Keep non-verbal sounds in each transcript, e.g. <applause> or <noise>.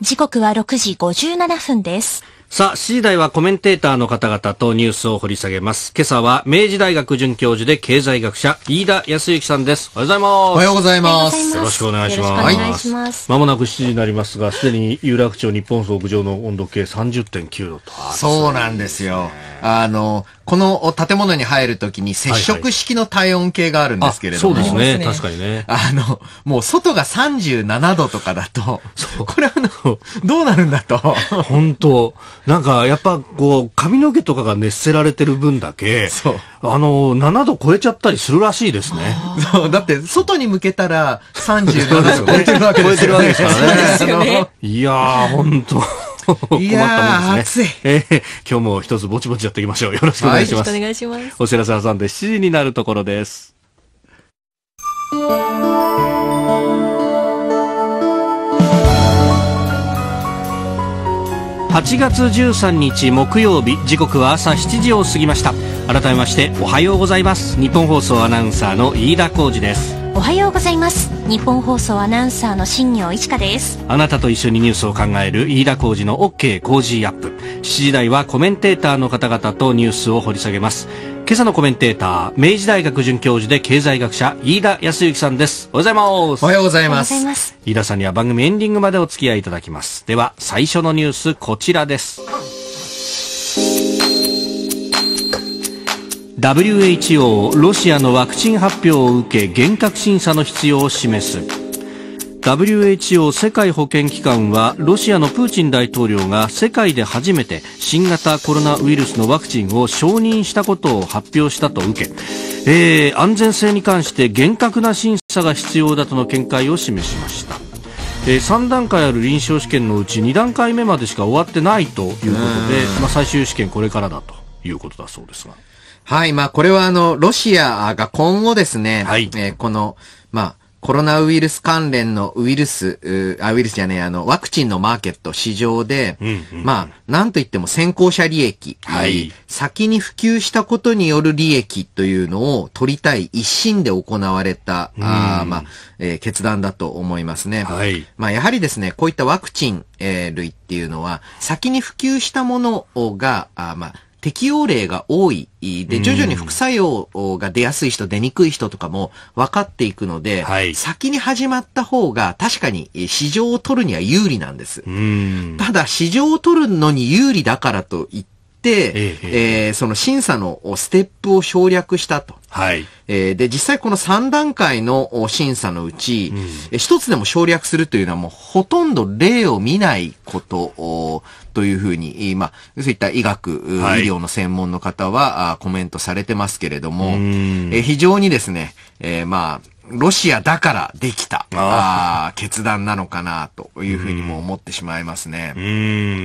時刻は6時57分です。さあ、7時台はコメンテーターの方々とニュースを掘り下げます。今朝は明治大学准教授で経済学者、飯田康之さんです。おはようございます。おはようございます。よろしくお願いします。ますま、もなく7時になりますが、すでに有楽町日本総屋上の温度計30.9度と、そうなんですよ。あの、この建物に入るときに接触式の体温計があるんですけれども。はいはい、そうですね。確かにね。あの、もう外が37度とかだと、これあの、どうなるんだと。本当なんかやっぱこう、髪の毛とかが熱せられてる分だけ、そう。あの、7度超えちゃったりするらしいですね。そう、だって外に向けたら37 <laughs> 度超えてるわけですよね。超えてるわけですからね。<laughs> いやー、本当 <laughs> いやー、暑い。えー、今日も一つぼちぼちやっていきましょう。よろしくお願いします。はい、お願いします。お知らせ挟んで7時になるところです。8月13日木曜日時刻は朝7時を過ぎました改めましておはようございます日本放送アナウンサーの飯田浩二ですおはようございます日本放送アナウンサーの新業一華ですあなたと一緒にニュースを考える飯田浩二の OK 工事アップ7時台はコメンテーターの方々とニュースを掘り下げます今朝のコメンテーター明治大学准教授で経済学者飯田康之さんですおはようございますおはようございます飯田さんには番組エンディングまでお付き合いいただきますでは最初のニュースこちらです WHO ロシアのワクチン発表を受け厳格審査の必要を示す WHO 世界保健機関はロシアのプーチン大統領が世界で初めて新型コロナウイルスのワクチンを承認したことを発表したと受け、えー、安全性に関して厳格な審査が必要だとの見解を示しましたえー、3段階ある臨床試験のうち2段階目までしか終わってないということで、まあ、最終試験これからだということだそうですが。はい、まあこれはあの、ロシアが今後ですね、はい、えー、この、まあ、コロナウイルス関連のウイルス、あ、ウイルスじゃねえ、あの、ワクチンのマーケット、市場で、うんうんうん、まあ、なんといっても先行者利益、はい、先に普及したことによる利益というのを取りたい一心で行われた、うん、あまあ、えー、決断だと思いますね。はい、まあ、やはりですね、こういったワクチン、えー、類っていうのは、先に普及したものが、あまあ、適用例が多い。で、徐々に副作用が出やすい人、出にくい人とかも分かっていくので、はい、先に始まった方が確かに市場を取るには有利なんです。ただ、市場を取るのに有利だからといって、、えええその審査のステップを省略したと。はい。えー、で、実際この3段階の審査のうち、一、うん、つでも省略するというのはもうほとんど例を見ないことというふうに、まあ、そういった医学、医療の専門の方はコメントされてますけれども、えー、非常にですね、えー、まあ、ロシアだからできた、ああ、決断なのかな、というふうにも思ってしまいますね。うう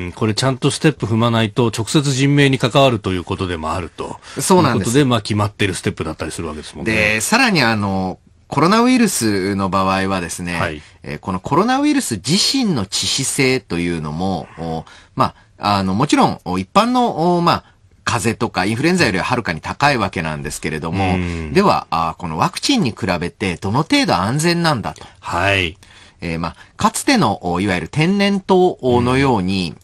んこれちゃんとステップ踏まないと、直接人命に関わるということでもあると。そうなんです。ということで、まあ決まってるステップだったりするわけですもんね。で、さらにあの、コロナウイルスの場合はですね、はいえー、このコロナウイルス自身の致死性というのも、まあ、あの、もちろん、一般の、まあ、風邪とかインフルエンザよりははるかに高いわけなんですけれども、うん、ではあ、このワクチンに比べてどの程度安全なんだと。はい。えー、まあ、かつての、いわゆる天然痘のように、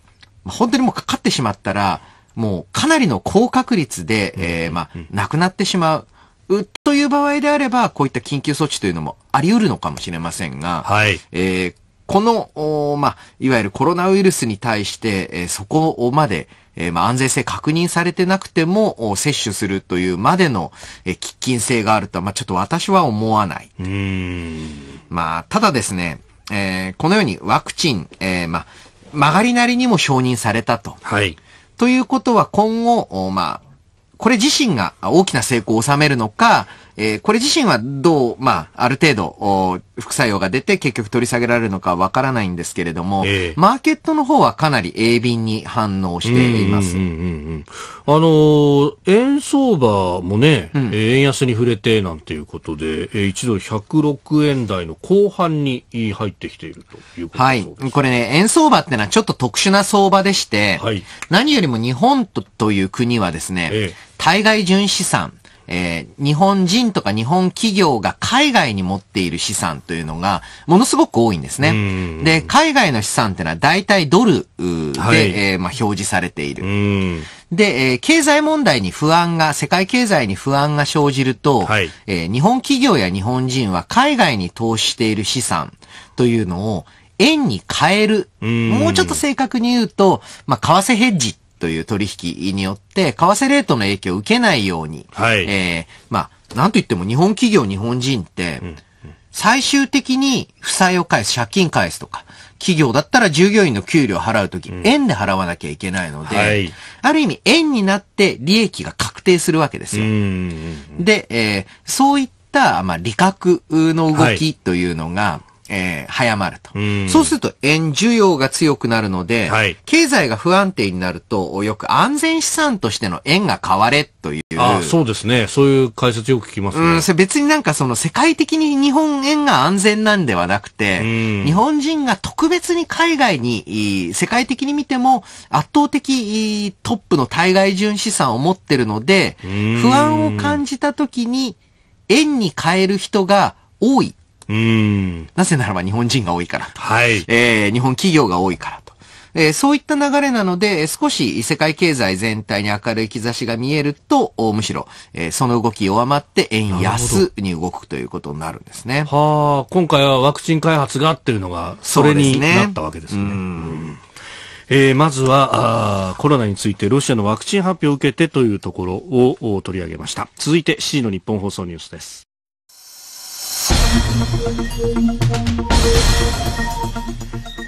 うん、本当にもうかかってしまったら、もうかなりの高確率で、うん、えー、まあ、亡くなってしまう。という場合であれば、こういった緊急措置というのもあり得るのかもしれませんが、はい。えー、この、まあ、いわゆるコロナウイルスに対して、えー、そこまで、えー、まあ、安全性確認されてなくても、接種するというまでの、えー、喫緊性があるとは、まあ、ちょっと私は思わない。うん。まあ、ただですね、えー、このようにワクチン、えー、まあ、曲がりなりにも承認されたと。はい。ということは今後、まあ、これ自身が大きな成功を収めるのか、えー、これ自身はどう、まあ、ある程度、副作用が出て結局取り下げられるのかわからないんですけれども、えー、マーケットの方はかなり鋭敏に反応しています。うんうんうんあのー、円相場もね、うん、円安に触れてなんていうことで、えー、一度106円台の後半に入ってきているということはい。これね、円相場ってのはちょっと特殊な相場でして、はい、何よりも日本とという国はですね、えー、対外純資産、えー、日本人とか日本企業が海外に持っている資産というのが、ものすごく多いんですね。で、海外の資産ってのは大体ドルで、はい、えー、まあ、表示されている。で、えー、経済問題に不安が、世界経済に不安が生じると、はい、えー、日本企業や日本人は海外に投資している資産というのを円に変える。もうちょっと正確に言うと、まあ、為替ヘッジという取引によって、為替レートの影響を受けないように、はい、えー、まあ、なんと言っても日本企業、日本人って、うん最終的に負債を返す、借金返すとか、企業だったら従業員の給料を払うとき、円で払わなきゃいけないので、うんはい、ある意味円になって利益が確定するわけですよ。で、えー、そういった、まあ、利確の動きというのが、はいえー、早まると。そうすると円需要が強くなるので、はい、経済が不安定になると、よく安全資産としての円が買われという。あそうですね。そういう解説よく聞きますね。うん、別になんかその世界的に日本円が安全なんではなくて、日本人が特別に海外に、世界的に見ても圧倒的トップの対外純資産を持ってるので、不安を感じた時に円に変える人が多い。うん。なぜならば日本人が多いからと。はい。えー、日本企業が多いからと。えー、そういった流れなので、少し世界経済全体に明るい兆しが見えると、むしろ、えー、その動き弱まって円安に動くということになるんですね。はあ、今回はワクチン開発がっていうのが、それになったわけですね。えー、まずはあコロナについてロシアのワクチン発表を受けてというところを取り上げました。続いて C の日本放送ニュースです。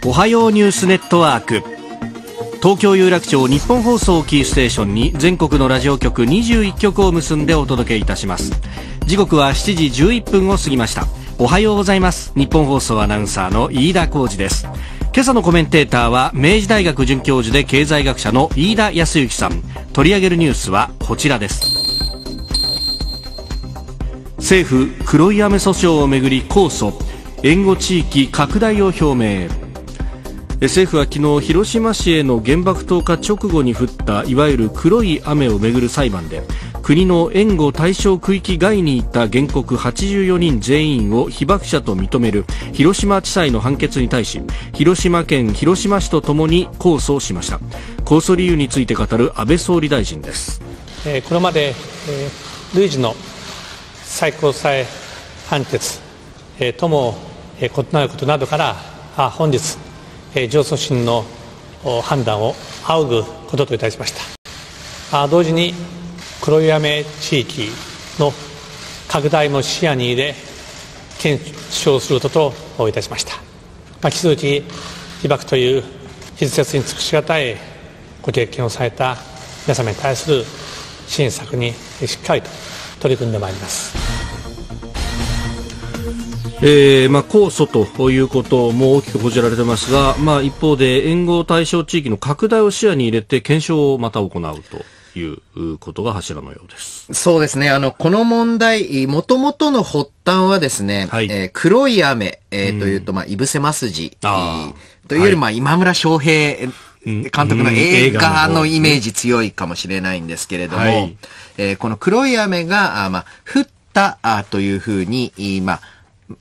おはようニュースネットワーク東京有楽町日本放送キーステーションに全国のラジオ局21局を結んでお届けいたします時刻は7時11分を過ぎましたおはようございます日本放送アナウンサーの飯田浩二です今朝のコメンテーターは明治大学准教授で経済学者の飯田康之さん取り上げるニュースはこちらです政府黒い雨訴訟をめぐり控訴援護地域拡大を表明政府は昨日広島市への原爆投下直後に降ったいわゆる黒い雨をめぐる裁判で国の援護対象区域外にいた原告84人全員を被爆者と認める広島地裁の判決に対し広島県広島市とともに控訴しました控訴理由について語る安倍総理大臣です、えー、これまで、えー、類似の最高裁判決、えとも、え異なることなどからあ本日、え上訴審の判断を仰ぐことといたしましたあ同時に黒岩目地域の拡大も視野に入れ検証することといたしました、まあ、引き続き被爆という筆舌に尽くしがたいご経験をされた皆様に対する支援策にしっかりと取り組んでまいります。えーまあ、控訴ということも大きく報じられてますが、まあ、一方で、援護対象地域の拡大を視野に入れて、検証をまた行うと。いうことが柱のようです。そうですね。あの、この問題、もともとの発端はですね、はい、えー、黒い雨、えー、というと、まあ、いぶせますじ。というより、まあ、今村翔平監督の映画のイメージ強いかもしれないんですけれども、えー、この黒い雨が、あまあ、降ったあというふうに、まあ、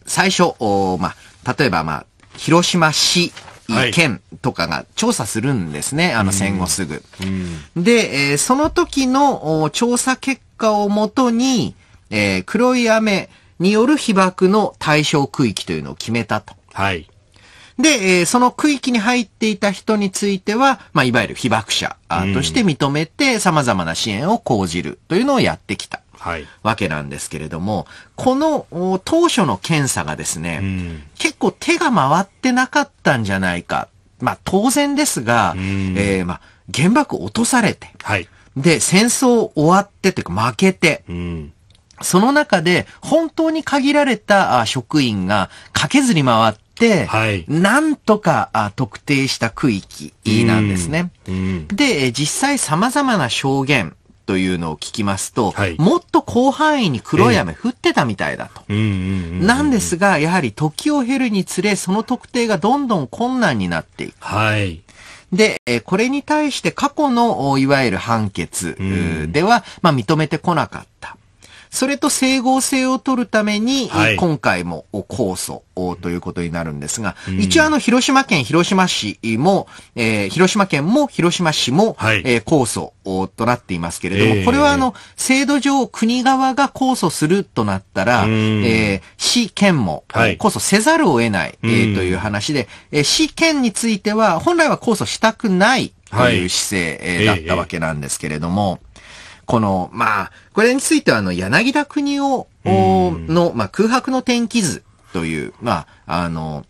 最初、おまあ、例えば、まあ、広島市県とかが調査するんですね、はい、あの戦後すぐ。で、えー、その時の調査結果をもとに、えー、黒い雨による被爆の対象区域というのを決めたと。はい。で、えその区域に入っていた人については、まあ、いわゆる被爆者として認めて、様々な支援を講じるというのをやってきた。はい、わけなんですけれども、この当初の検査がですね、うん、結構手が回ってなかったんじゃないか。まあ当然ですが、うん、えー、まあ、原爆落とされて、はい、で、戦争終わってというか負けて、うんその中で本当に限られた職員が駆けずり回って、、はい、なんとか特定した区域なんですね。で、実際様々な証言、というのを聞きますと、はい、もっと広範囲に黒い雨降ってたみたいだと。なんですが、やはり時を経るにつれ、その特定がどんどん困難になっていく。はい。で、これに対して過去のいわゆる判決では、うん、まあ認めてこなかった。それと整合性を取るために、はい、今回も控訴ということになるんですが、うん、一応あの、広島県広島市も、えー、広島県も広島市も、はい、えー、控訴となっていますけれども、えー、これはあの、制度上国側が控訴するとなったら、うん、えー、市県も、はい、控訴せざるを得ない、えー、という話で、うん、えー、市県については、本来は控訴したくないという姿勢、えー、だったわけなんですけれども、この、まあ、これについては、あの、柳田国夫の、まあ、空白の天気図という、まあ、あの、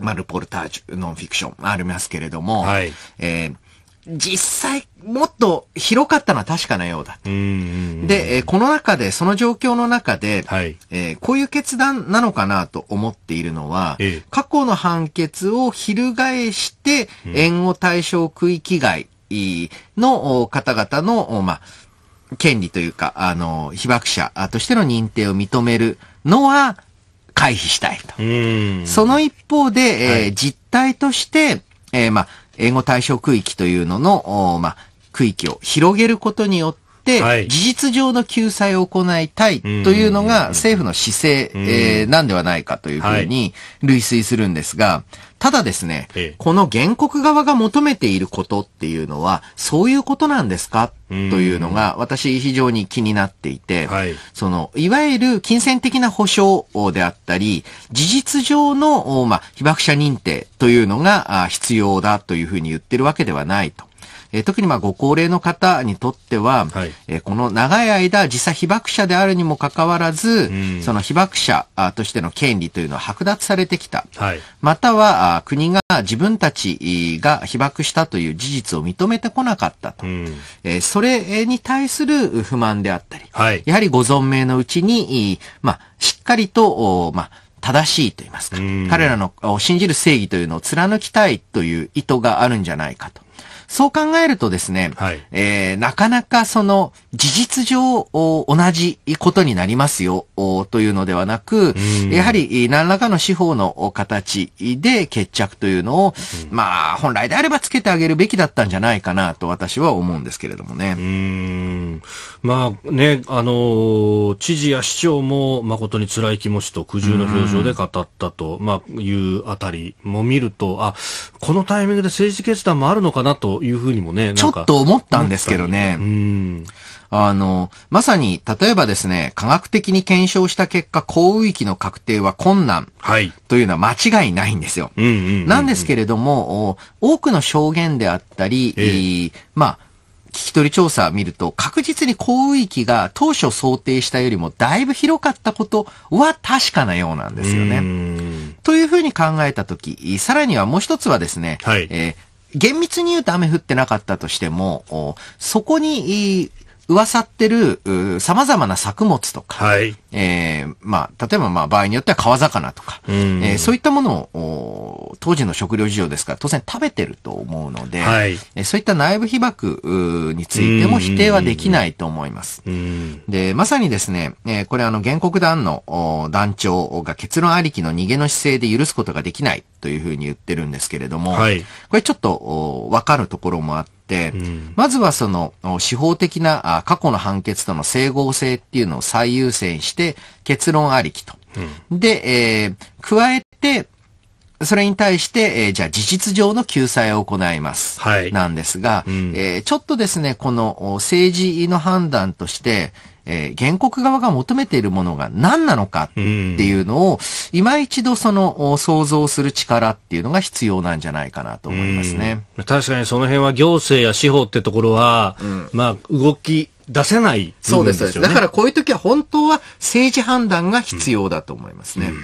まあ、ルポルタージュノンフィクションありますけれども、はい、えー実際、もっと広かったのは確かなようだと。で、えー、この中で、その状況の中で、はいえー、こういう決断なのかなと思っているのは、ええ、過去の判決を翻して、援護対象区域外の方々の、まあ、権利というか、あの、被爆者としての認定を認めるのは回避したいと。その一方で、えー、実態として、えー、ま英語対象区域というのの、まあ、区域を広げることによっはい、、事実上の救済を行いたいというのが政府の姿勢、えー、なんではないかというふうに類推するんですが、ただですね、この原告側が求めていることっていうのは、そういうことなんですかというのが、私非常に気になっていて、はい、その、いわゆる金銭的な保障であったり、事実上の、まあ、被爆者認定というのが必要だというふうに言ってるわけではないと。え特にまあご高齢の方にとっては、はい、えこの長い間、実際被爆者であるにもかかわらず、うん、その被爆者としての権利というのは剥奪されてきた。はい、または、国が自分たちが被爆したという事実を認めてこなかったと。うん、えそれに対する不満であったり、はい、やはりご存命のうちに、まあ、しっかりと、まあ、正しいと言いますか、彼らの信じる正義というのを貫きたいという意図があるんじゃないかと。そう考えるとですね、はい、えー、なかなかその事実上同じことになりますよというのではなく、やはり何らかの司法の形で決着というのを、うん、まあ本来であればつけてあげるべきだったんじゃないかなと私は思うんですけれどもね。うんまあね、あの知事や市長も誠に辛い気持ちと苦渋の表情で語ったと、まあいうあたりも見ると、あ、このタイミングで政治決断もあるのかなというふうにもね、ちょっと思ったんですけどね。うん。あの、まさに、例えばですね、科学的に検証した結果、降雨域の確定は困難。はい。というのは間違いないんですよ。うんうんうんうん、なんですけれども、多くの証言であったり、えー、まあ、聞き取り調査を見ると、確実に降雨域が当初想定したよりもだいぶ広かったことは確かなようなんですよね。というふうに考えたとき、さらにはもう一つはですね、はいえー、厳密に言うと雨降ってなかったとしても、そこに、噂ってる、様々な作物とか、はい、えー、まあ、例えばまあ場合によっては川魚とか、うん、えー、そういったものを、当時の食料事情ですから当然食べてると思うので、はい、えー、そういった内部被曝についても否定はできないと思います。で、まさにですね、えー、これあの原告団の団長が結論ありきの逃げの姿勢で許すことができないというふうに言ってるんですけれども、はい、これちょっとわかるところもあって、、うん、まずはその司法的な過去の判決との整合性っていうのを最優先して結論ありきと。うん、で、えー、加えて、それに対して、えー、じゃあ事実上の救済を行います。はい。なんですが、うん、えー、ちょっとですね、この政治の判断として、えー、原告側が求めているものが何なのかっていうのを、今一度その想像する力っていうのが必要なんじゃないかなと思いますね。確かにその辺は行政や司法ってところは、うん、まあ動き出せない、ね、そうです。だからこういう時は本当は政治判断が必要だと思いますね。うんうん、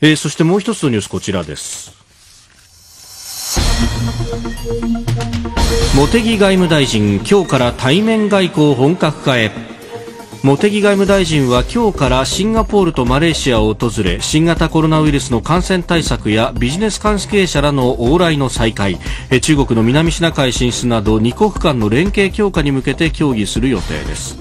えー、そしてもう一つのニュースこちらです。茂木外務大臣、今日から対面外交本格化へ。茂木外務大臣は今日からシンガポールとマレーシアを訪れ新型コロナウイルスの感染対策やビジネス関係者らの往来の再開中国の南シナ海進出など2国間の連携強化に向けて協議する予定です。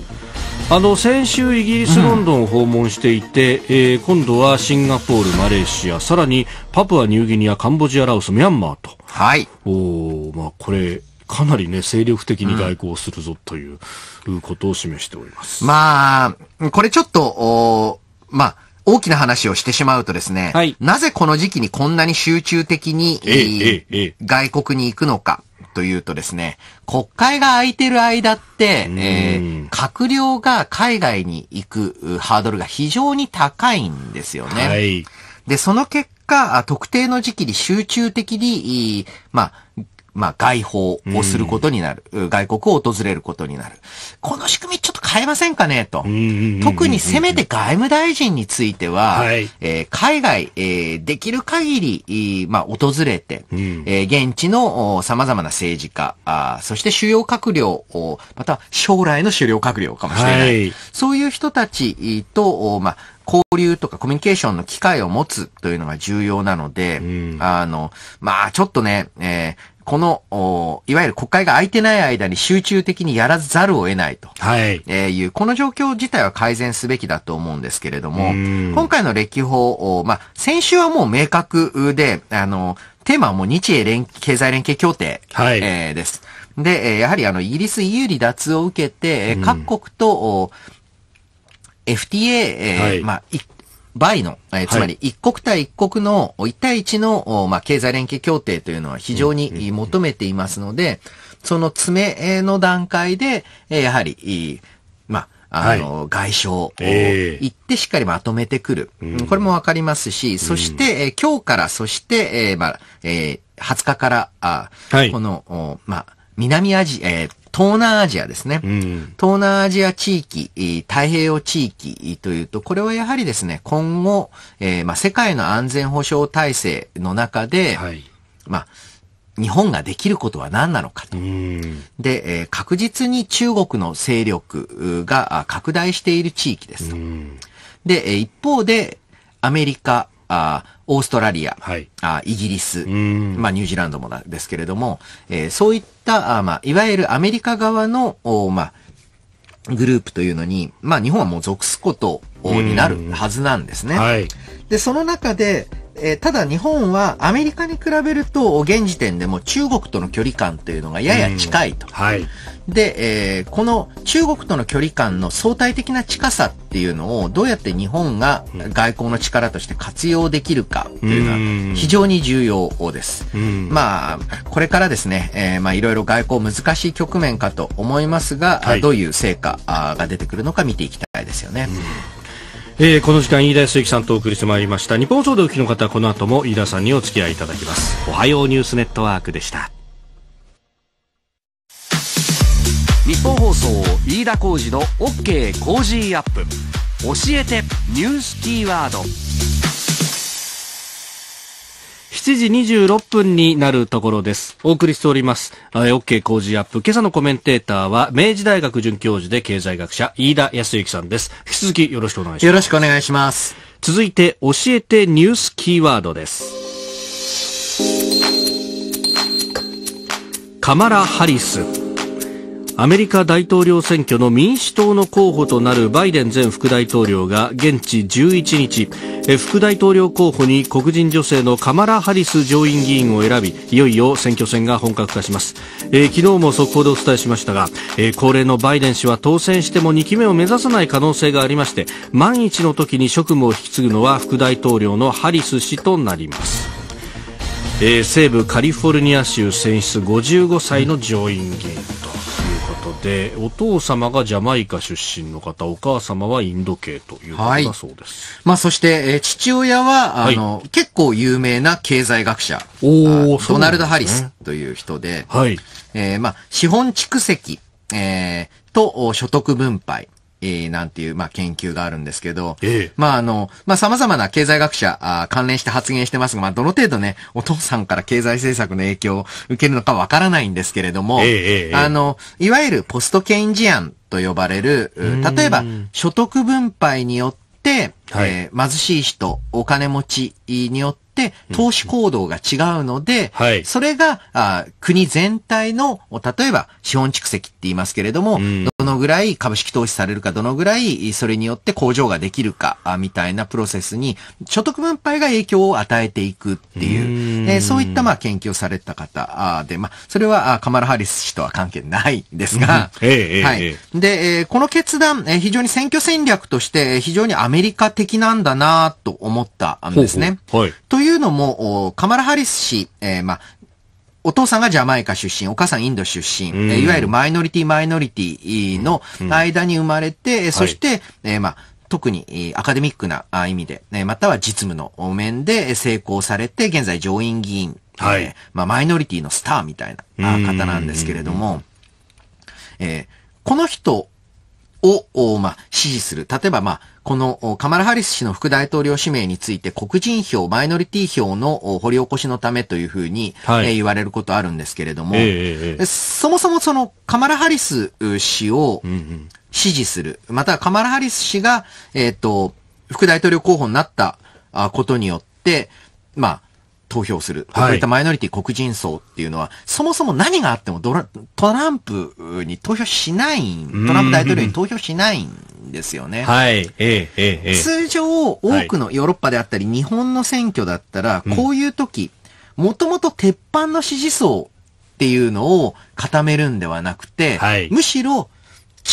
あの先週、イギリス・ロンドンを訪問していて、うん、えー、今度はシンガポール、マレーシアさらにパプアニューギニアカンボジア、ラオスミャンマーと。はいおまあ、これかなりね、精力的に外交するぞという、うん、ことを示しております。まあ、これちょっと、おまあ、大きな話をしてしまうとですね、はい、なぜこの時期にこんなに集中的に、えええ、外国に行くのかというとですね、国会が空いてる間って、えー、閣僚が海外に行くハードルが非常に高いんですよね。はい、で、その結果、特定の時期に集中的に、まあ、まあ、外訪をすることになる、うん、外国を訪れることになる。この仕組みちょっと変えませんかねと。特にせめて外務大臣については、はい、えー、海外、えー、できる限り、まあ、訪れて、うん、えー、現地の様々な政治家、あそして主要閣僚、また将来の主要閣僚かもしれない。はい、そういう人たちと、まあ、交流とかコミュニケーションの機会を持つというのが重要なので、うん、あの、まあ、ちょっとね、えー、この、いわゆる国会が空いてない間に集中的にやらざるを得ないと。はい。えいう、この状況自体は改善すべきだと思うんですけれども、今回の歴訪、まあ、先週はもう明確で、あの、テーマはもう日英連、経済連携協定、はい、えー、です。で、やはりあの、イギリス EU 離脱を受けて、各国と、FTA、えーはい、まあ、倍の、えー、つまり一国対一国の一対一の、まあ、経済連携協定というのは非常に求めていますので、その詰めの段階で、えー、やはり、まあ、あの、はい、外相を行ってしっかりまとめてくる。えー、これもわかりますし、そして、えー、今日から、そして、えー、まあ、えー、20日から、あはい、この、まあ、南アジア、えー、東南アジアですね、東南アジア地域、太平洋地域というと、これはやはりですね、今後、えー、まあ、世界の安全保障体制の中で、はい、まあ、日本ができることは何なのかと。で、えー、確実に中国の勢力が拡大している地域ですと。で、一方で、アメリカ、あオーストラリア、はい、あイギリス、まあ、ニュージーランドもなんですけれども、えー、そういったあ、まあ、いわゆるアメリカ側の、おまあ、グループというのに、まあ、日本はもう属すことになるはずなんですね。はい、で、その中で、えー、ただ日本はアメリカに比べると現時点でも中国との距離感というのがやや近いと。はい、で、えー、この中国との距離感の相対的な近さっていうのをどうやって日本が外交の力として活用できるかというのは非常に重要です。まあ、これからですね、えー、まあいろいろ外交難しい局面かと思いますが、はい、どういう成果が出てくるのか見ていきたいですよね。うえー、この時間飯田康之さんとお送りしてまいりました日本総動機の方この後も飯田さんにお付き合いいただきますおはようニュースネットワークでした日本放送飯田浩二の OK コージーアップ教えてニュースキーワード7時26分になるところです。お送りしております。えー、OK 工事アップ。今朝のコメンテーターは、明治大学准教授で経済学者、飯田康之さんです。引き続きよろしくお願いします。よろしくお願いします。続いて、教えてニュースキーワードです。カマラ・ハリス。アメリカ大統領選挙の民主党の候補となるバイデン前副大統領が現地11日、副大統領候補に黒人女性のカマラ・ハリス上院議員を選び、いよいよ選挙戦が本格化します。えー、昨日も速報でお伝えしましたが、えー、恒例のバイデン氏は当選しても2期目を目指さない可能性がありまして、万一の時に職務を引き継ぐのは副大統領のハリス氏となります。えー、西部カリフォルニア州選出55歳の上院議員。で、お父様がジャマイカ出身の方、お母様はインド系ということだそうです。はい、まあ、そして、えー、父親は、あの、はい、結構有名な経済学者、おドナルド・ハリスという人で、はい。えー、まあ、資本蓄積、えー、と所得分配、えなんていう、まあ、研究があるんですけど、ええ、まあ、あの、まあ、様々な経済学者、あ関連して発言してますが、まあ、どの程度ね、お父さんから経済政策の影響を受けるのかわからないんですけれども、え、あの、いわゆるポストケインジアンと呼ばれる、例えば、所得分配によって、ええー、貧しい人、お金持ちによって、って投資行動が違うので、はい、それがあ国全体の、例えば資本蓄積って言いますけれども、うん、どのぐらい株式投資されるか、どのぐらいそれによって工場ができるか、みたいなプロセスに所得分配が影響を与えていくっていう、うえー、そういったまあ研究をされた方で、まあ、それはカマラ・ハリス氏とは関係ないですが、はい、で、えこの決断、えー、非常に選挙戦略として非常にアメリカ的なんだなと思ったんですね。ほうほうはい、というというのも、カマラ・ハリス氏、えー、まあ、お父さんがジャマイカ出身、お母さんインド出身、うん、いわゆるマイノリティマイノリティの間に生まれて、うんうん、そして、はい、えー、まあ、特にアカデミックな意味で、または実務の面で成功されて、現在上院議員、はいえー、まあ、マイノリティのスターみたいな方なんですけれども、えー、この人を、まあ、支持する。例えば、まあ、このカマラ・ハリス氏の副大統領指名について黒人票、マイノリティ票の掘り起こしのためというふうに、はい、え言われることあるんですけれども、ええ、そもそもそのカマラ・ハリス氏を支持する、うんうん、またはカマラ・ハリス氏が、えっ、ー、と、副大統領候補になったことによって、まあ、投票する。こういったマイノリティ黒人層っていうのは、はい、そもそも何があってもドラトランプに投票しない、トランプ大統領に投票しないんですよね。はい。ええ、ええ。通常、多くのヨーロッパであったり、日本の選挙だったら、こういう時、もともと鉄板の支持層っていうのを固めるんではなくて、はい、むしろ、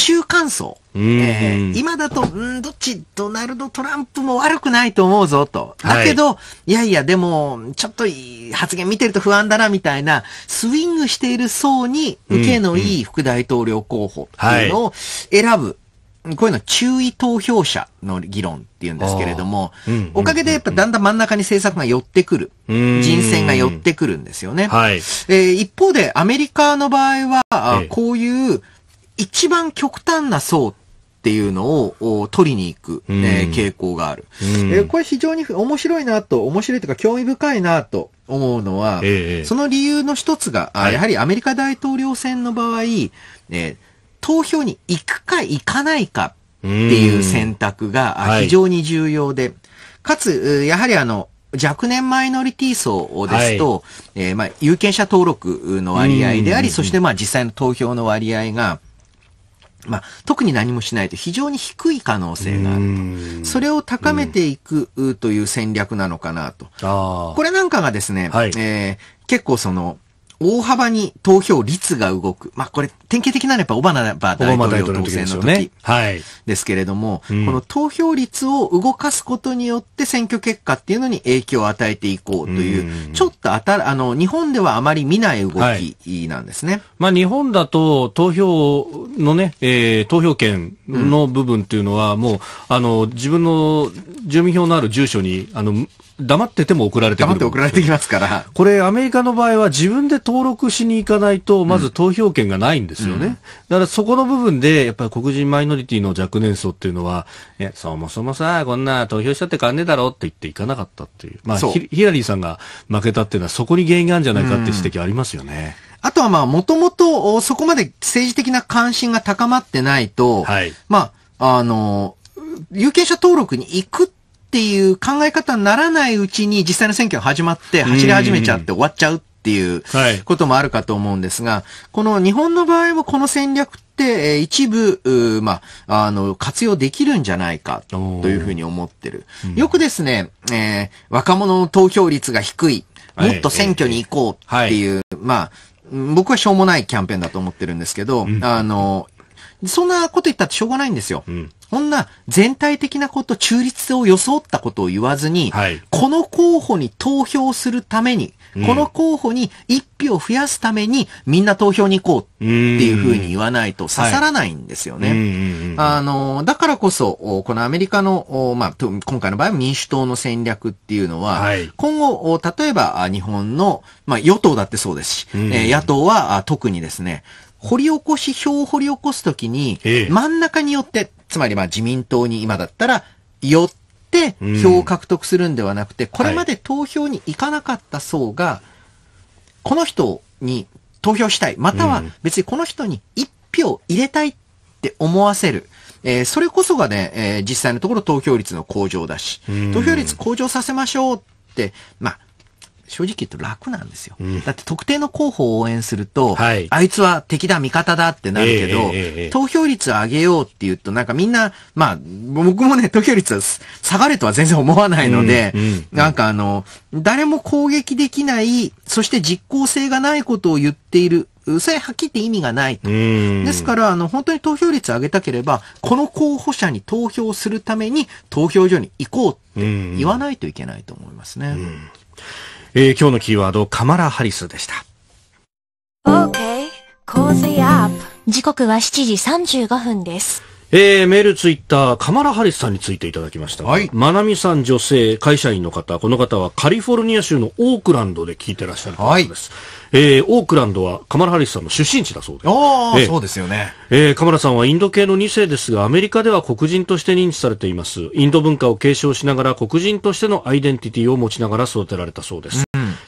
中間層。えー、今だと、んどっち、ドナルド・トランプも悪くないと思うぞと。だけど、はい、いやいや、でも、ちょっといい発言見てると不安だな、みたいな、スイングしている層に、受けのいい副大統領候補っていうのを選ぶ。はい、こういうの注意投票者の議論っていうんですけれども、おかげでやっぱだんだん真ん中に政策が寄ってくる。人選が寄ってくるんですよね。はい、えー、一方でアメリカの場合は、こういう、一番極端な層っていうのを取りに行く、傾向がある、うん、えー、これ非常に面白いなと、面白いというか興味深いなと思うのは、えー、その理由の一つが、はい、やはりアメリカ大統領選の場合、えー、投票に行くか行かないかっていう選択が非常に重要で、はい、かつ、やはりあの、若年マイノリティ層ですと、はい、えー、まあ、有権者登録の割合であり、そしてまあ実際の投票の割合が、まあ、特に何もしないと非常に低い可能性があると。それを高めていくという戦略なのかなと。これなんかがですね、はい、えー、結構その、大幅に投票率が動く。まあこれ、典型的なのはやっぱオバナ大統領当選の時ですね。はい。ですけれども、うん、この投票率を動かすことによって選挙結果っていうのに影響を与えていこうという、うちょっと当た、る、あの、日本ではあまり見ない動きなんですね。はい、まあ日本だと投票のね、えー、投票権の部分っていうのはもう、うん、あの、自分の住民票のある住所に、あの、黙ってても送られてくる。黙って送られてきますから。これ、アメリカの場合は自分で登録しに行かないと、まず投票権がないんですよね。うん、だからそこの部分で、やっぱり黒人マイノリティの若年層っていうのは、そもそもさ、こんな投票しちゃってかんねえだろって言って行かなかったっていう。まあヒ、ラリーさんが負けたっていうのはそこに原因があるんじゃないかって指摘ありますよね。うんあとはまあ、もともと、そこまで政治的な関心が高まってないと、はい、まあ、あの、有権者登録に行くっっていう考え方にならないうちに実際の選挙が始まって走り始めちゃって終わっちゃうっていうこともあるかと思うんですが、この日本の場合もこの戦略って一部、まあ、あの、活用できるんじゃないか、というふうに思ってる。よくですね、えー、若者の投票率が低い、もっと選挙に行こうっていう、はいはい、まあ、僕はしょうもないキャンペーンだと思ってるんですけど、うん、あの、そんなこと言ったってしょうがないんですよ。うんこんな全体的なこと、中立を装ったことを言わずに、はい、この候補に投票するために、うん、この候補に一票増やすために、みんな投票に行こうっていうふうに言わないと刺さらないんですよね。あの、だからこそ、このアメリカの、まあ、今回の場合は民主党の戦略っていうのは、はい、今後、例えば日本の、まあ、与党だってそうですし、うん、野党は特にですね、掘り起こし、票を掘り起こすときに、真ん中によってつまりまあ自民党に今だったら寄って票を獲得するんではなくて、これまで投票に行かなかった層が、この人に投票したい、または別にこの人に一票入れたいって思わせる。えー、それこそがね、えー、実際のところ投票率の向上だし、投票率向上させましょうって、まあ、正直言うと楽なんですよ。うん、だって特定の候補を応援すると、はい、あいつは敵だ、味方だってなるけど、えーえー投票率を上げようって言うと、なんかみんな、まあ、僕もね、投票率は下がるとは全然思わないので、うんうんうん、なんかあの、誰も攻撃できない、そして実効性がないことを言っている、それはっきり言って意味がないと。ですから、あの、本当に投票率を上げたければ、この候補者に投票するために投票所に行こうって言わないといけないと思いますね。うえ今日のキーワード、カマラ・ハリスでした。Okay, cozy u 時刻は7時35分です。えー、メール、ツイッター、カマラ・ハリスさんについていただきました。はい。まなみさん、女性、会社員の方、この方はカリフォルニア州のオークランドで聞いてらっしゃる方です。はい、えー、オークランドはカマラ・ハリスさんの出身地だそうで。ああ、えー、そうですよね。えー、カマラさんはインド系の2世ですが、アメリカでは黒人として認知されています。インド文化を継承しながら、黒人としてのアイデンティティを持ちながら育てられたそうです。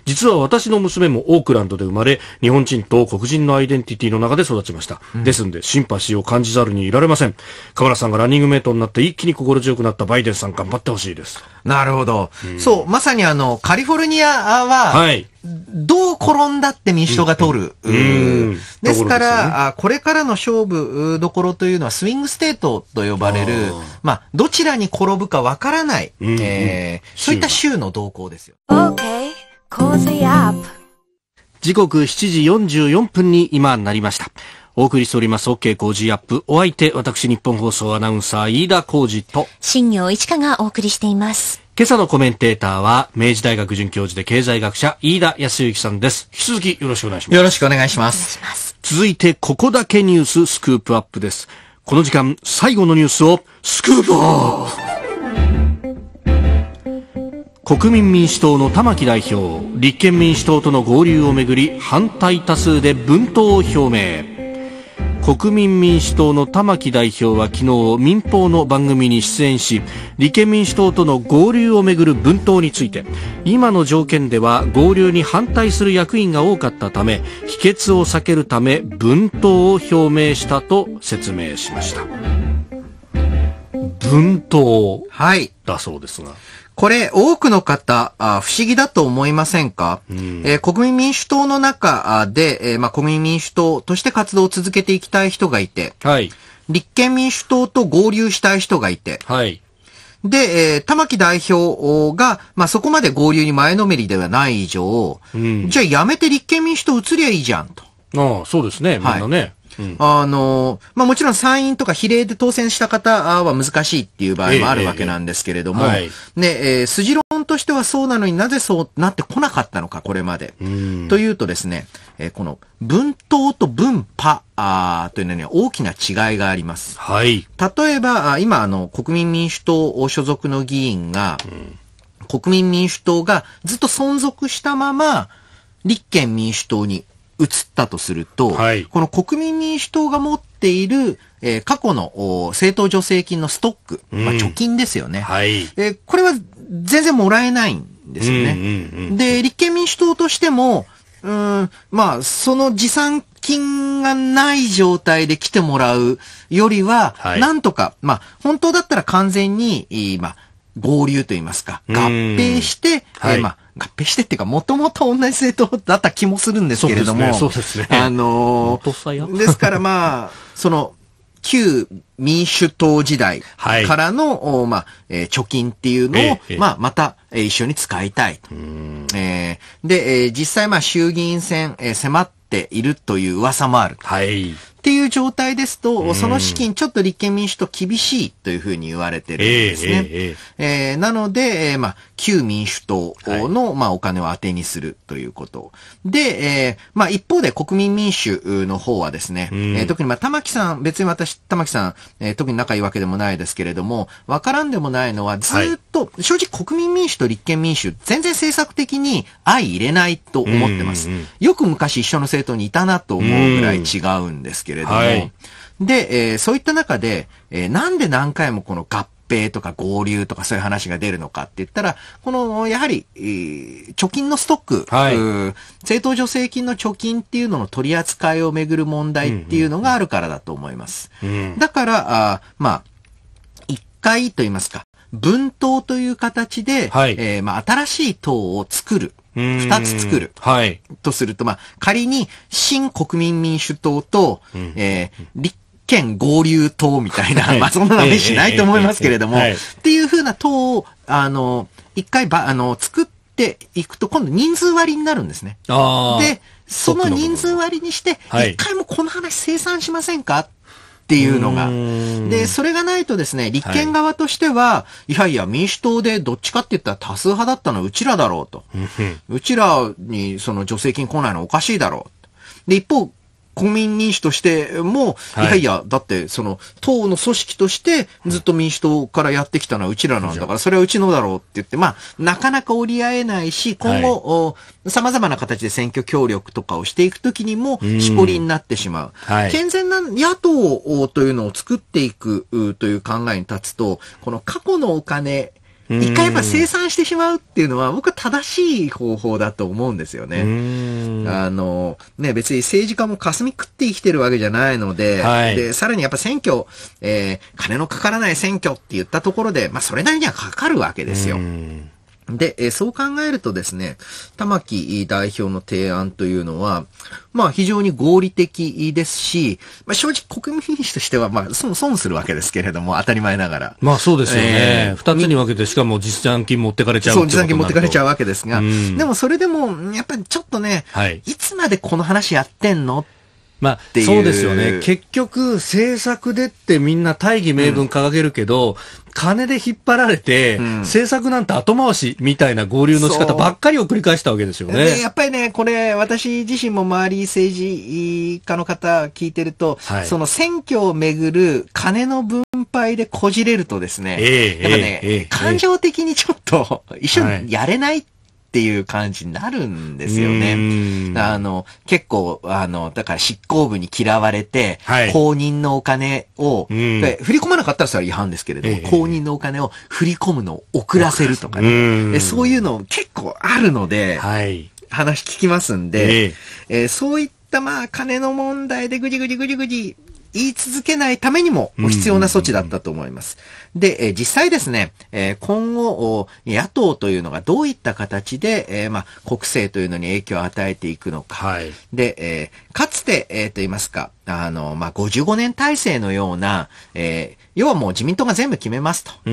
実は私の娘もオークランドで生まれ、日本人と黒人のアイデンティティの中で育ちました。うん、ですんで、シンパシーを感じざるにいられません。河原さんがランニングメイトになって一気に心強くなったバイデンさん頑張ってほしいです。なるほど。うん、そう、まさにあの、カリフォルニアは、はい。どう転んだって民主党が通る。うんうん、ですから、ね、これからの勝負どころというのはスイングステートと呼ばれる、あまあ、どちらに転ぶかわからない、うんえー、そういった州の動向ですよ。Okay. c o z アップ時刻7時44分に今なりましたお送りしております OK 工事アップ。お相手、私日本放送アナウンサー、飯田工事と、新業一華がお送りしています。今朝のコメンテーターは、明治大学准教授で経済学者、飯田康之さんです。引き続きよろしくお願いします。よろしくお願いします。ます続いて、ここだけニューススクープアップです。この時間、最後のニュースを、スクープアップ国民民主党の玉木代表立憲民主党との合流をめぐり反対多数で分党を表明国民民主党の玉木代表は昨日民放の番組に出演し立憲民主党との合流をめぐる分党について今の条件では合流に反対する役員が多かったため否決を避けるため分党を表明したと説明しました分党だそうですが、はいこれ、多くの方、不思議だと思いませんか、うん、えー、国民民主党の中で、えー、まあ、国民民主党として活動を続けていきたい人がいて、はい、立憲民主党と合流したい人がいて、はい、で、えー、玉木代表が、まあ、そこまで合流に前のめりではない以上、うん、じゃあやめて立憲民主党移りゃいいじゃんと。ああ、そうですね、みんなね。はいうん、あの、まあ、もちろん参院とか比例で当選した方は難しいっていう場合もあるわけなんですけれども、ね、えー、筋論としてはそうなのになぜそうなってこなかったのか、これまで。うん、というとですね、えー、この文党と文派あというのには大きな違いがあります。はい。例えば、今、あの、国民民主党所属の議員が、うん、国民民主党がずっと存続したまま、立憲民主党に移ったとすると、はい、この国民民主党が持っている、えー、過去の政党助成金のストック、まあ、貯金ですよね、はいえー、これは全然もらえないんですよね。うんうんうん、で、立憲民主党としても、うん、まあ、その持参金がない状態で来てもらうよりは、はい、なんとか、まあ、本当だったら完全に、まあ、合流といいますか、合併して、うん、えー、まあ、合併してっていうか、もともと同じ政党だった気もするんですけれども、そうですね。すねあのー、ですからまあ、その、旧民主党時代からの、はい、まあ、えー、貯金っていうのを、ええ、まあ、また、えー、一緒に使いたい。えー、で、えー、実際、まあ、衆議院選、えー、迫っているという噂もある。はい。っていう状態ですと、その資金ちょっと立憲民主党厳しいというふうに言われてるんですね。えー、えーえー、なので、えー、まあ、旧民主党の、はい、まあ、お金を当てにするということ。で、えー、まあ、一方で国民民主の方はですね、えー、特にまあ、玉木さん、別に私、玉木さん、えー、特に仲いいわけでもないですけれども、わからんでもないのは、ずっと、はい、正直国民民主と立憲民主、全然政策的に相入れないと思ってます。よく昔一緒の政党にいたなと思うぐらい違うんですけれども、はい、で、えー、そういった中で、えー、なんで何回もこの合併とか合流とかそういう話が出るのかって言ったら、この、やはり、えー、貯金のストック、はい、政党助成金の貯金っていうのの取り扱いをめぐる問題っていうのがあるからだと思います。うんうんうん、だから、あまあ、一回と言いますか、分党という形で、はい、えー、まあ、新しい党を作る。二つ作る。はい。とすると、まあ、仮に、新国民民主党と、うん、えー、立憲合流党みたいな、はい、<laughs> まあ、そんな話しないと思いますけれども、っていうふうな党を、あの、一回ば、あの、作っていくと、今度人数割になるんですね。で、その人数割にして、一回もこの話生産しませんかっていうのが。で、それがないとですね、立憲側としては、はい、いやいや、民主党でどっちかって言ったら多数派だったのはうちらだろうと。うちらにその助成金来ないのおかしいだろう。で、一方、国民民主としても、いやいや、だって、その、党の組織として、ずっと民主党からやってきたのはうちらなんだから、それはうちのだろうって言って、まあ、なかなか折り合えないし、今後、様々な形で選挙協力とかをしていくときにも、しこりになってしまう。はい、健全な野党というのを作っていくという考えに立つと、この過去のお金一回やっぱ生産してしまうっていうのは、僕は正しい方法だと思うんですよね。あの、ね、別に政治家も霞食って生きてるわけじゃないので、はい、で、さらにやっぱ選挙、えー、金のかからない選挙って言ったところで、まあそれなりにはかかるわけですよ。で、えそう考えるとですね、玉木代表の提案というのは、まあ非常に合理的ですし、まあ正直国民主としては、まあ損損するわけですけれども、当たり前ながら。まあそうですよね。二、えー、つに分けて、しかも実産金持ってかれちゃうそう、実産金持ってかれちゃうわけですが、うん、でもそれでも、やっぱりちょっとね、はい、いつまでこの話やってんのっまあ、そうですよね。結局、政策でってみんな大義名分掲げるけど、うん、金で引っ張られて、うん、政策なんて後回しみたいな合流の仕方ばっかりを繰り返したわけですよね。やっぱりね、これ、私自身も周り政治家の方聞いてると、はい、その選挙をめぐる金の分配でこじれるとですね、えー、やっぱね、えー、感情的にちょっと一緒にやれないって、はいっていう感じになるんですよね。あの、結構、あの、だから執行部に嫌われて、はい、公認のお金を、振り込まなかったらそれは違反ですけれども、えー、公認のお金を振り込むのを遅らせるとかね。うそういうの結構あるので、はい、話聞きますんで、えー、えー、そういったまあ金の問題でぐじぐじぐじぐじ言い続けないためにも必要な措置だったと思います。で、実際ですね、今後、野党というのがどういった形で、まあ、国政というのに影響を与えていくのか。はい、で、かつて、えと言いますか、あの、まあ、55年体制のような、え要はもう自民党が全部決めますと。で、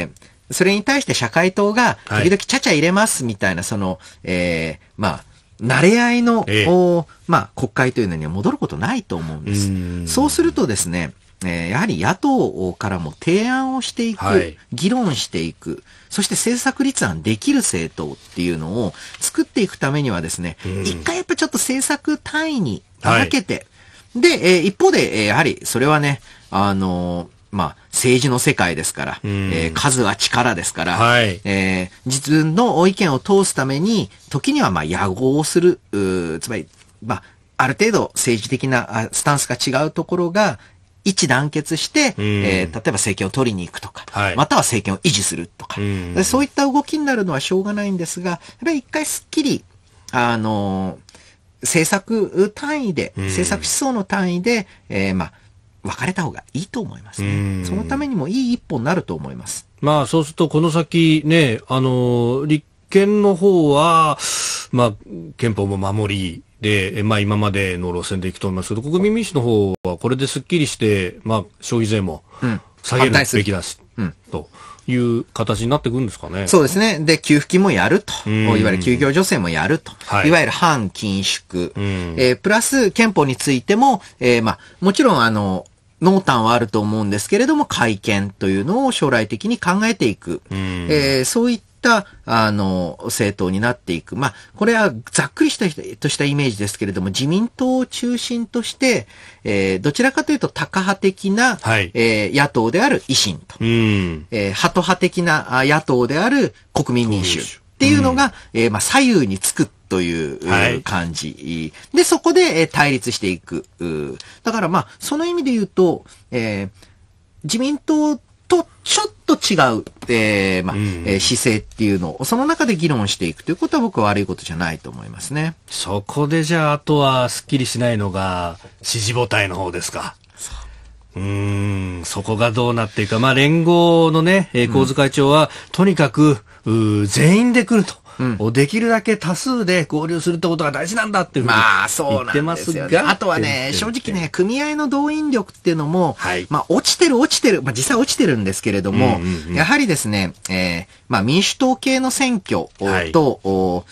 えー、それに対して社会党が時々ちゃちゃ入れますみたいな、その、えまあ、慣れ合いの、ええ、まあ、国会というのには戻ることないと思うんです。うそうするとですね、えー、やはり野党からも提案をしていく、はい、議論していく、そして政策立案できる政党っていうのを作っていくためにはですね、一回やっぱちょっと政策単位に分けて、はい、で、えー、一方で、えー、やはりそれはね、あのまあ、政治の世界ですから、えー、数は力ですから、はい、えー、自分の意見を通すために、時にはまあ、野合をする、つまり、まあ、ある程度政治的なスタンスが違うところが、一致団結して、えー、例えば政権を取りに行くとか、はい、または政権を維持するとか、うそういった動きになるのはしょうがないんですが、やっぱり一回すっきり、あのー、政策単位で、政策思想の単位で、えー、まあ、別れた方がいいと思いますね。そのためにもいい一歩になると思います。まあ、そうすると、この先ね、あの、立憲の方は、まあ、憲法も守り、で、まあ今までの路線でいくと思いますけど、国民民主の方はこれですっきりして、まあ消費税も下げるべきだし、うん、と。いう形になってくるんですかね。そうですね。で、給付金もやると。いわゆる休業助成もやると。はい、いわゆる反緊縮。えー、プラス憲法についても、えー、まあ、もちろんあの、濃淡はあると思うんですけれども、会見というのを将来的に考えていく。うん、えー、そういったあの、政党になっていく。まあ、これはざっくりしたとしたイメージですけれども、自民党を中心として、えー、どちらかというと、タカ派的な、はい、えー、野党である維新と、うんえー、ハト派的な野党である国民民主。っていうのが、うん、えー、まあ、左右につくという感じ。はい、で、そこで、え対立していく。だからまあ、その意味で言うと、えー、自民党とちょっと違う、えー、まあ、うん、えー、姿勢っていうのを、その中で議論していくということは僕は悪いことじゃないと思いますね。そこでじゃあ、あとはスッキリしないのが、支持母体の方ですか。うんそこがどうなっていくか、まあ、連合のね、えー、構図会長は、うん、とにかくう全員で来ると。うん、できるだけ多数で合流するってことが大事なんだっていうふうに言ってますが、まあすね、あとはね、正直ね、組合の動員力っていうのも、はい、まあ落ちてる落ちてる、まあ実際落ちてるんですけれども、うんうんうん、やはりですね、えー、まあ民主党系の選挙と、はい、を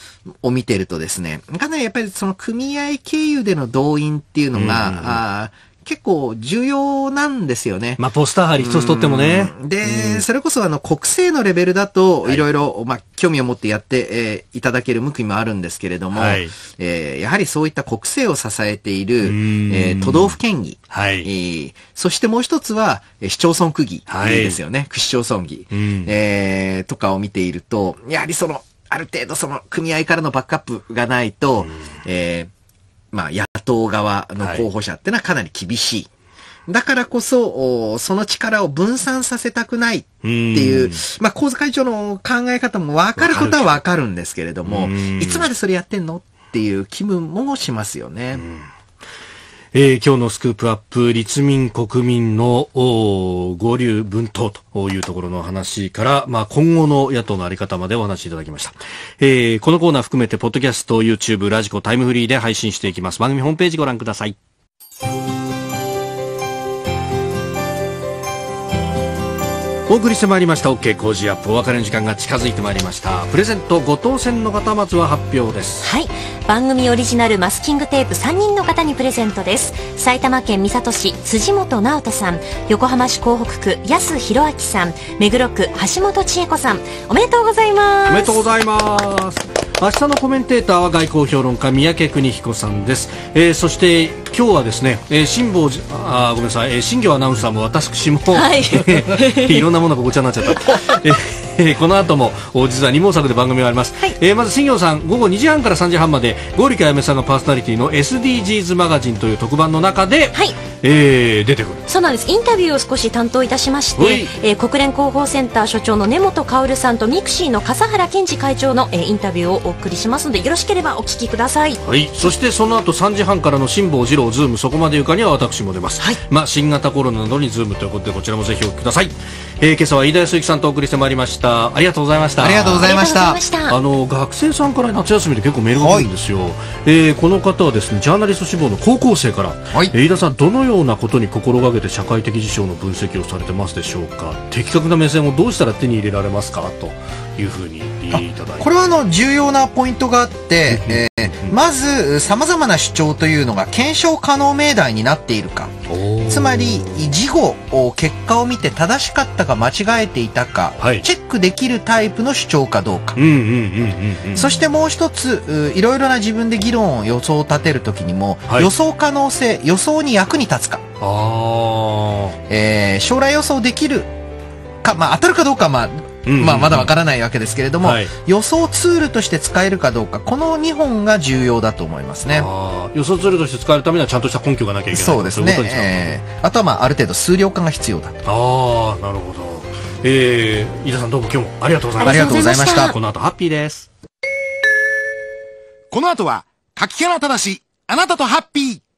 見てるとですね、かなりやっぱりその組合経由での動員っていうのが、うんうん結構重要なんですよね。まあ、ポスター貼り一つとってもね。で、それこそあの、国政のレベルだと、いろいろ、まあ、興味を持ってやって、えー、いただける向きもあるんですけれども、はい、えー、やはりそういった国政を支えている、えー、都道府県議、はいえー、そしてもう一つは、市町村区議ですよね。はい、区市町村議、うん、えー、とかを見ていると、やはりその、ある程度その、組合からのバックアップがないと、うん、えーまあ、野党側の候補者ってのはかなり厳しい。はいだからこそ、その力を分散させたくないっていう、うまあ、構図会長の考え方もわかることはわかるんですけれども、いつまでそれやってんのっていう気分もしますよね。えー、今日のスクープアップ、立民国民の合流分党というところの話から、まあ、今後の野党のあり方までお話しいただきました。えー、このコーナー含めて、ポッドキャスト、YouTube、ラジコ、タイムフリーで配信していきます。番組ホームページご覧ください。お送りしてまいりました OK 工事アップお別れの時間が近づいてまいりましたプレゼントご当選の方まずは発表ですはい番組オリジナルマスキングテープ3人の方にプレゼントです埼玉県三郷市辻本直人さん横浜市港北区安弘明さん目黒区橋本千恵子さんおめでとうございますおめでとうございます明日のコメンテーターは外交評論家三宅邦彦さんです、えー、そして今日はですね、えー、辛坊あごめんなさい、えー、新業アナウンサーも私も、はい、<laughs> いろんなものがごちゃになっちゃった、<laughs> えーえー、この後も実は二毛作で番組があります、はい、えー、まず新業さん午後2時半から3時半まで剛力あやめさんがパーソナリティの SDGs マガジンという特番の中で、はいえー、出てくるそうなんですインタビューを少し担当いたしまして、えー、国連広報センター所長の根本薫さんとミクシーの笠原健二会長の、えー、インタビューをお送りしますのでよろしければお聞きください、はい、そしてその後3時半からの辛坊治郎ズームそこまでゆかには私も出ます、はいまあ、新型コロナなどにズームということでこちらもぜひお聞きくださいえー、今朝は飯田康之さんとお送りしてまいりましたありがとうございましたありがとうございましたあの学生さんから夏休みで結構メールが来るんですよ、はい、えー、この方はですねジャーナリスト志望の高校生から、はい、飯田さんどのようなことに心がけて社会的事象の分析をされてますでしょうか的確な目線をどうしたら手に入れられますかというふうにいただいてこれはあの重要なポイントがあって、えーまず様々な主張というのが検証可能命題になっているかつまり事後結果を見て正しかったか間違えていたか、はい、チェックできるタイプの主張かどうかそしてもう一ついろいろな自分で議論を予想を立てる時にも、はい、予想可能性予想に役に立つかあ、えー、将来予想できるか、まあ、当たるかどうか、まあまあ、まだわからないわけですけれども、はい、予想ツールとして使えるかどうかこの2本が重要だと思いますね予想ツールとして使えるためにはちゃんとした根拠がなきゃいけないそうですねうう、えー、あとは、まあ、ある程度数量化が必要だとああなるほど、えー、飯田さんどうも今日もありがとうございましたありがとうございましたこの後ハッピーですこの後は柿原正あなたとハッピー